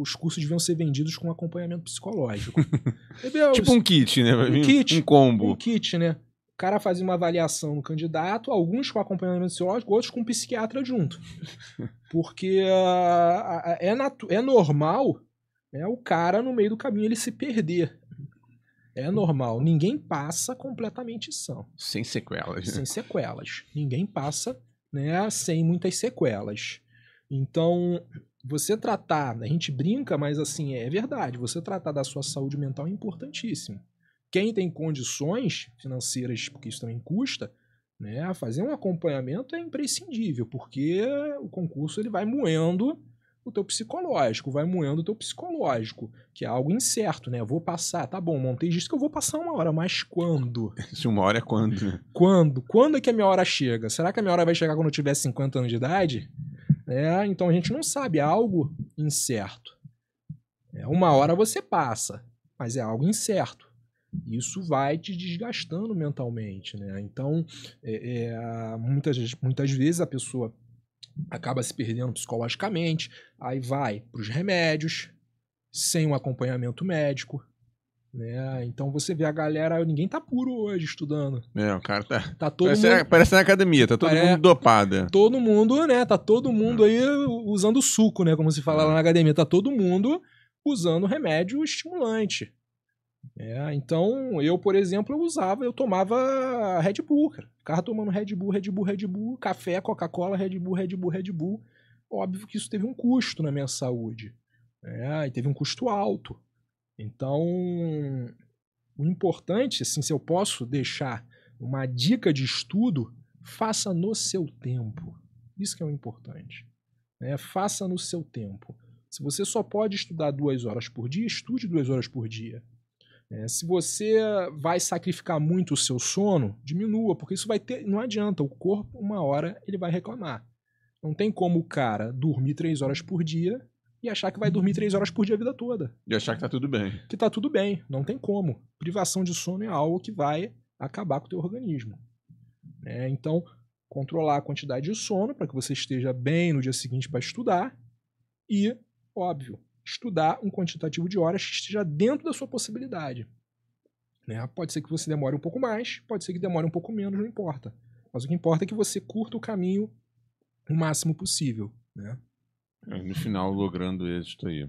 os cursos deviam ser vendidos com acompanhamento psicológico. Entendeu? tipo um kit, né? Um kit. Um combo. Um kit, né? O cara fazia uma avaliação no candidato, alguns com acompanhamento psicológico, outros com um psiquiatra junto. Porque uh, é, é normal né, o cara, no meio do caminho, ele se perder. É normal. Ninguém passa completamente são. Sem sequelas. Né? Sem sequelas. Ninguém passa né, sem muitas sequelas. Então, você tratar, a gente brinca, mas assim, é verdade, você tratar da sua saúde mental é importantíssimo. Quem tem condições financeiras, porque isso também custa, né, fazer um acompanhamento é imprescindível, porque o concurso ele vai moendo o teu psicológico, vai moendo o teu psicológico, que é algo incerto, né? vou passar, tá bom, montei disso que eu vou passar uma hora, mas quando? Se uma hora é quando, né? Quando? Quando é que a minha hora chega? Será que a minha hora vai chegar quando eu tiver 50 anos de idade? Né? Então a gente não sabe, é algo incerto. É, uma hora você passa, mas é algo incerto. Isso vai te desgastando mentalmente. Né? Então, é, é, muitas, muitas vezes a pessoa acaba se perdendo psicologicamente, aí vai para os remédios, sem um acompanhamento médico, né? Então você vê a galera, ninguém tá puro hoje estudando. É, o cara tá. tá todo parece, mundo, na, parece na academia, tá todo é, mundo dopado é. Todo mundo, né? Tá todo mundo é. aí usando suco, né? Como se fala lá na academia. Tá todo mundo usando remédio estimulante. É, então, eu, por exemplo, eu usava, eu tomava Red Bull, cara. Ficava tomando Red Bull, Red Bull, Red Bull, café, Coca-Cola, Red Bull, Red Bull, Red Bull. Óbvio que isso teve um custo na minha saúde. Né? E teve um custo alto. Então, o importante, assim, se eu posso deixar uma dica de estudo, faça no seu tempo. Isso que é o importante. Né? Faça no seu tempo. Se você só pode estudar duas horas por dia, estude duas horas por dia. É, se você vai sacrificar muito o seu sono, diminua, porque isso vai ter. Não adianta, o corpo, uma hora, ele vai reclamar. Não tem como o cara dormir três horas por dia e achar que vai dormir três horas por dia a vida toda. E achar que tá tudo bem. Que tá tudo bem, não tem como. Privação de sono é algo que vai acabar com o teu organismo. É, então, controlar a quantidade de sono para que você esteja bem no dia seguinte para estudar e, óbvio, estudar um quantitativo de horas que esteja dentro da sua possibilidade. Né? Pode ser que você demore um pouco mais, pode ser que demore um pouco menos, não importa. Mas o que importa é que você curta o caminho o máximo possível. Né? É, no final, logrando êxito aí.